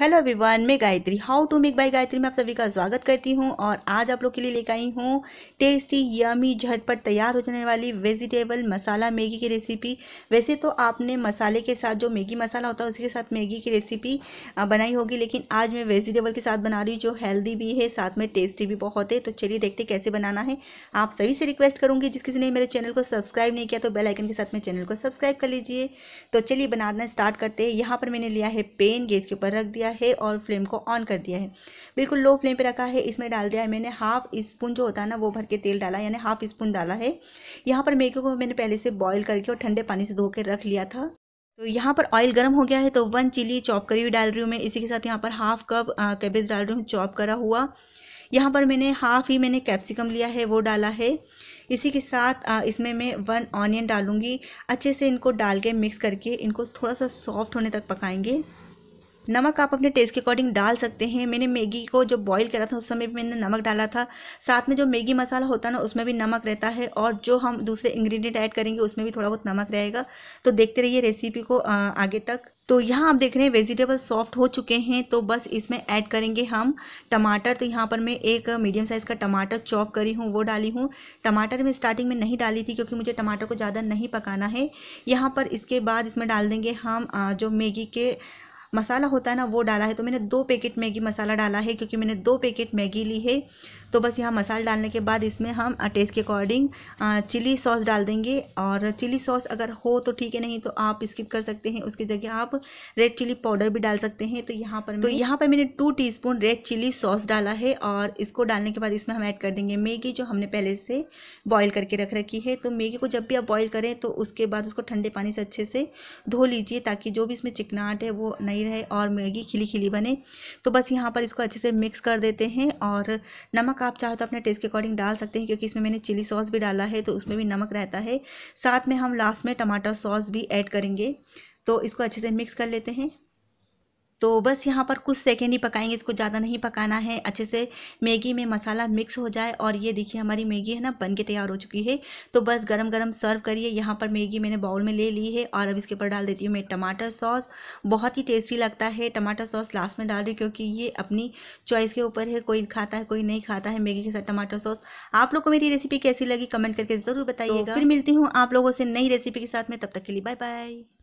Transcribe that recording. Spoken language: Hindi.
हेलो एवरीवन मैं Gayatri how to make by Gayatri मैं आप सभी का स्वागत करती हूँ और आज आप लोग के लिए लेकर आई हूँ टेस्टी यमी झटपट तैयार हो जाने वाली वेजिटेबल मसाला मैगी की रेसिपी वैसे तो आपने मसाले के साथ जो मैगी मसाला होता है उसके साथ मैगी की रेसिपी बनाई होगी लेकिन आज मैं वेजिटेबल के साथ बना रही जो हेल्दी भी है साथ में टेस्टी भी बहुत है तो चलिए देखते कैसे बनाना है आप सभी से रिक्वेस्ट करूँगी जिस किसी ने मेरे चैनल को सब्सक्राइब नहीं किया तो बेलाइकन के साथ मेरे चैनल को सब्सक्राइब कर लीजिए तो चलिए बनाना स्टार्ट करते हैं यहाँ पर मैंने लिया है पेन गैस के ऊपर रख दिया दिया है और फ्लेम को ऑन कर दिया है बिल्कुल लो फ्लेम पे रखा है इसमें डाल दिया है मैंने हाफ स्पून जो होता है ना वो भर के तेल डाला यानी हाफ स्पून डाला है यहाँ पर मेगी को मैंने पहले से बॉयल करके और ठंडे पानी से धो के रख लिया था तो यहाँ पर ऑयल गर्म हो गया है तो वन चिली चॉप करी हुई डाल रही हूँ मैं इसी के साथ यहाँ पर हाफ कप कैबेज डाल रही हूँ चॉप करा हुआ यहाँ पर मैंने हाफ ही मैंने कैप्सिकम लिया है वो डाला है इसी के साथ इसमें मैं वन ऑनियन डालूंगी अच्छे से इनको डाल के मिक्स करके इनको थोड़ा सा सॉफ्ट होने तक पकाएंगे नमक आप अपने टेस्ट के अकॉर्डिंग डाल सकते हैं मैंने मैगी को जो बॉईल करा था उस समय भी मैंने नमक डाला था साथ में जो मैगी मसाला होता है ना उसमें भी नमक रहता है और जो हम दूसरे इंग्रेडिएंट ऐड करेंगे उसमें भी थोड़ा बहुत नमक रहेगा तो देखते रहिए रेसिपी को आगे तक तो यहाँ आप देख रहे हैं वेजिटेबल सॉफ्ट हो चुके हैं तो बस इसमें ऐड करेंगे हम टमाटर तो यहाँ पर मैं एक मीडियम साइज़ का टमाटर चॉप करी हूँ वो डाली हूँ टमाटर मैं स्टार्टिंग में नहीं डाली थी क्योंकि मुझे टमाटर को ज़्यादा नहीं पकाना है यहाँ पर इसके बाद इसमें डाल देंगे हम जो मैगी के मसाला होता है ना वो डाला है तो मैंने दो पैकेट मैगी मसाला डाला है क्योंकि मैंने दो पैकेट मैगी ली है तो बस यहाँ मसाला डालने के बाद इसमें हम टेस्ट के अकॉर्डिंग चिली सॉस डाल देंगे और चिली सॉस अगर हो तो ठीक है नहीं तो आप स्किप कर सकते हैं उसकी जगह आप रेड चिली पाउडर भी डाल सकते हैं तो यहाँ पर तो यहाँ पर मैंने two T red chilli sauce डाला है और इसको डालने के बाद इसमें हम ऐड कर देंगे मैगी जो हमने पहले से बॉयल करके रख रखी है तो मैगी को जब भी आप बॉयल करें तो उसके बाद उसको ठंडे पानी से अच्छे से धो लीजिए ताकि जो भी इसमें चिकनाहट है वो नहीं रहे और मैगी खिली खिली बने तो बस यहाँ पर इसको अच्छे से मिक्स कर देते हैं और नमक नमक आप चाहो तो अपने टेस्ट के अकॉर्डिंग डाल सकते हैं क्योंकि इसमें मैंने चिली सॉस भी डाला है तो उसमें भी नमक रहता है साथ में हम लास्ट में टमाटर सॉस भी ऐड करेंगे तो इसको अच्छे से मिक्स कर लेते हैं तो बस यहाँ पर कुछ सेकेंड ही पकाएंगे इसको ज़्यादा नहीं पकाना है अच्छे से मैगी में मसाला मिक्स हो जाए और ये देखिए हमारी मैगी है ना बन के तैयार हो चुकी है तो बस गरम गरम सर्व करिए यहाँ पर मैगी मैंने बाउल में ले ली है और अब इसके ऊपर डाल देती हूँ मैं टमाटर सॉस बहुत ही टेस्टी लगता है टमाटर सॉस लास्ट में डाल रही क्योंकि ये अपनी चॉइस के ऊपर है कोई खाता है कोई नहीं खाता है मैगी के साथ टमाटर सॉस आप लोग को मेरी रेसिपी कैसी लगी कमेंट करके ज़रूर तो बताइएगा फिर मिलती हूँ आप लोगों से नई रेसिपी के साथ में तब तक के लिए बाय बाय